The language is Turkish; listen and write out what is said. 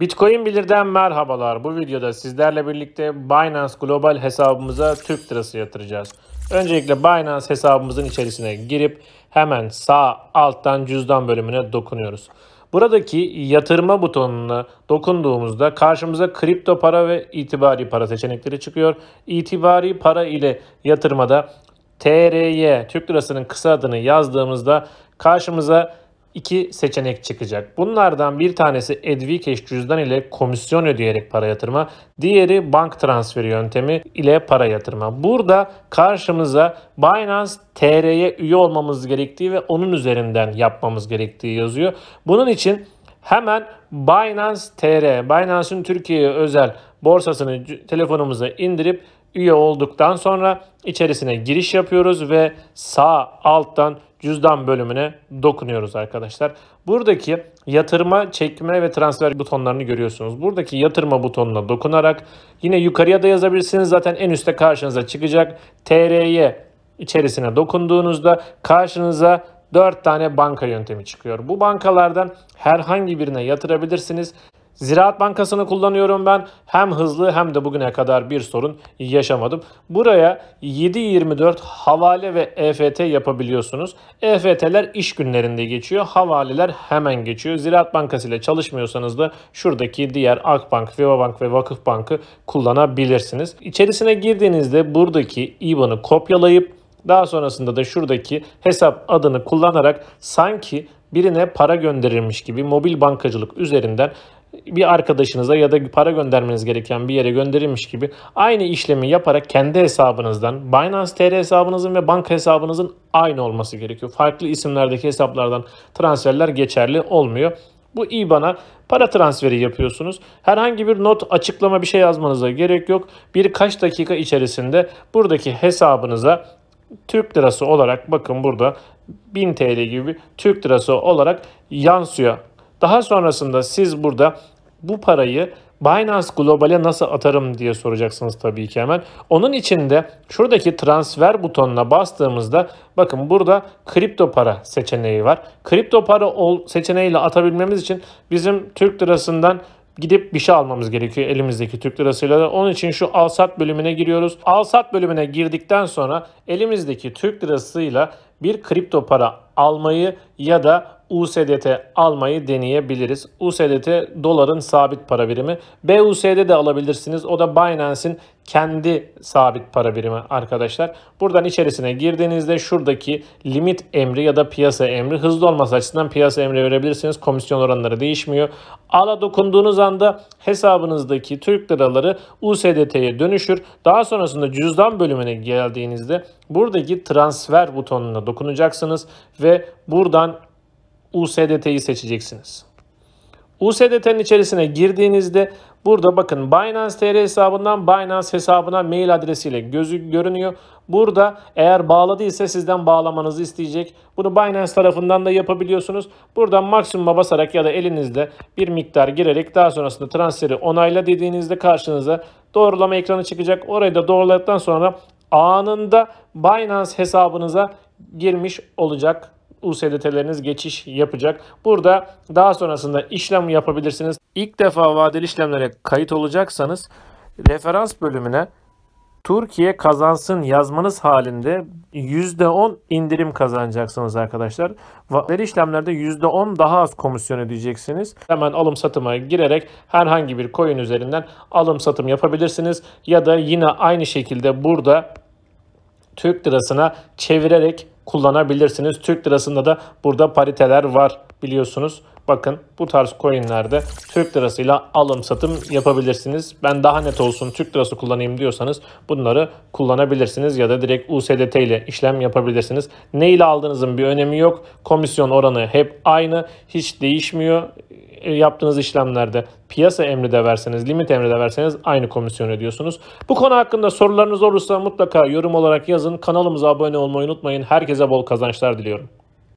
Bitcoin Bilir'den merhabalar. Bu videoda sizlerle birlikte Binance Global hesabımıza Türk Lirası yatıracağız. Öncelikle Binance hesabımızın içerisine girip hemen sağ alttan cüzdan bölümüne dokunuyoruz. Buradaki yatırma butonuna dokunduğumuzda karşımıza kripto para ve itibari para seçenekleri çıkıyor. İtibari para ile yatırmada TRY Türk Lirası'nın kısa adını yazdığımızda karşımıza iki seçenek çıkacak. Bunlardan bir tanesi Edvikeş cüzdan ile komisyon ödeyerek para yatırma, diğeri bank transferi yöntemi ile para yatırma. Burada karşımıza Binance TR'ye üye olmamız gerektiği ve onun üzerinden yapmamız gerektiği yazıyor. Bunun için hemen Binance TR, Binance'ın Türkiye'ye özel borsasını telefonumuza indirip üye olduktan sonra içerisine giriş yapıyoruz ve sağ alttan cüzdan bölümüne dokunuyoruz arkadaşlar. Buradaki yatırma, çekme ve transfer butonlarını görüyorsunuz. Buradaki yatırma butonuna dokunarak yine yukarıya da yazabilirsiniz. Zaten en üstte karşınıza çıkacak. TR'ye içerisine dokunduğunuzda karşınıza 4 tane banka yöntemi çıkıyor. Bu bankalardan herhangi birine yatırabilirsiniz. Ziraat Bankası'nı kullanıyorum ben. Hem hızlı hem de bugüne kadar bir sorun yaşamadım. Buraya 7.24 havale ve EFT yapabiliyorsunuz. EFT'ler iş günlerinde geçiyor. Havaleler hemen geçiyor. Ziraat Bankası ile çalışmıyorsanız da şuradaki diğer Akbank, Viva Bank ve Vakıf Bank'ı kullanabilirsiniz. İçerisine girdiğinizde buradaki IBAN'ı kopyalayıp daha sonrasında da şuradaki hesap adını kullanarak sanki birine para gönderilmiş gibi mobil bankacılık üzerinden bir arkadaşınıza ya da para göndermeniz gereken bir yere gönderilmiş gibi aynı işlemi yaparak kendi hesabınızdan Binance TR hesabınızın ve banka hesabınızın aynı olması gerekiyor. Farklı isimlerdeki hesaplardan transferler geçerli olmuyor. Bu IBAN'a para transferi yapıyorsunuz. Herhangi bir not, açıklama bir şey yazmanıza gerek yok. Birkaç dakika içerisinde buradaki hesabınıza Türk lirası olarak bakın burada 1000 TL gibi Türk lirası olarak yansıyor. Daha sonrasında siz burada bu parayı Binance Global'e nasıl atarım diye soracaksınız tabii ki hemen. Onun için de şuradaki transfer butonuna bastığımızda bakın burada kripto para seçeneği var. Kripto para ol seçeneğiyle atabilmemiz için bizim Türk lirasından gidip bir şey almamız gerekiyor elimizdeki Türk lirasıyla. Da. Onun için şu al-sat bölümüne giriyoruz. Al-sat bölümüne girdikten sonra elimizdeki Türk lirasıyla bir kripto para almayı ya da USDT almayı deneyebiliriz. USDT doların sabit para birimi. BUSD de alabilirsiniz. O da Binance'in kendi sabit para birimi arkadaşlar. Buradan içerisine girdiğinizde şuradaki limit emri ya da piyasa emri hızlı olması açısından piyasa emri verebilirsiniz. Komisyon oranları değişmiyor. Ala dokunduğunuz anda hesabınızdaki Türk liraları USDT'ye dönüşür. Daha sonrasında cüzdan bölümüne geldiğinizde buradaki transfer butonuna dokunacaksınız ve buradan USDT'yi seçeceksiniz. USDT'nin içerisine girdiğinizde burada bakın Binance TR hesabından Binance hesabına mail adresiyle gözü görünüyor. Burada eğer bağladıysa sizden bağlamanızı isteyecek. Bunu Binance tarafından da yapabiliyorsunuz. Buradan maksimuma basarak ya da elinizde bir miktar girerek daha sonrasında transferi onayla dediğinizde karşınıza doğrulama ekranı çıkacak. Orayı da doğruladıktan sonra anında Binance hesabınıza girmiş olacak USDT'leriniz geçiş yapacak. Burada daha sonrasında işlem yapabilirsiniz. İlk defa vadeli işlemlere kayıt olacaksanız referans bölümüne Türkiye kazansın yazmanız halinde %10 indirim kazanacaksınız arkadaşlar. Vadeli işlemlerde %10 daha az komisyon ödeyeceksiniz. Hemen alım satıma girerek herhangi bir coin üzerinden alım satım yapabilirsiniz. Ya da yine aynı şekilde burada Türk lirasına çevirerek kullanabilirsiniz. Türk lirasında da burada pariteler var biliyorsunuz. Bakın bu tarz coinlerde Türk lirasıyla alım satım yapabilirsiniz. Ben daha net olsun Türk lirası kullanayım diyorsanız bunları kullanabilirsiniz ya da direkt USDT ile işlem yapabilirsiniz. Ne ile aldığınızın bir önemi yok. Komisyon oranı hep aynı. Hiç değişmiyor. E, yaptığınız işlemlerde piyasa emri de verseniz, limit emri de verseniz aynı komisyon ediyorsunuz. Bu konu hakkında sorularınız olursa mutlaka yorum olarak yazın. Kanalımıza abone olmayı unutmayın. Herkese bol kazançlar diliyorum.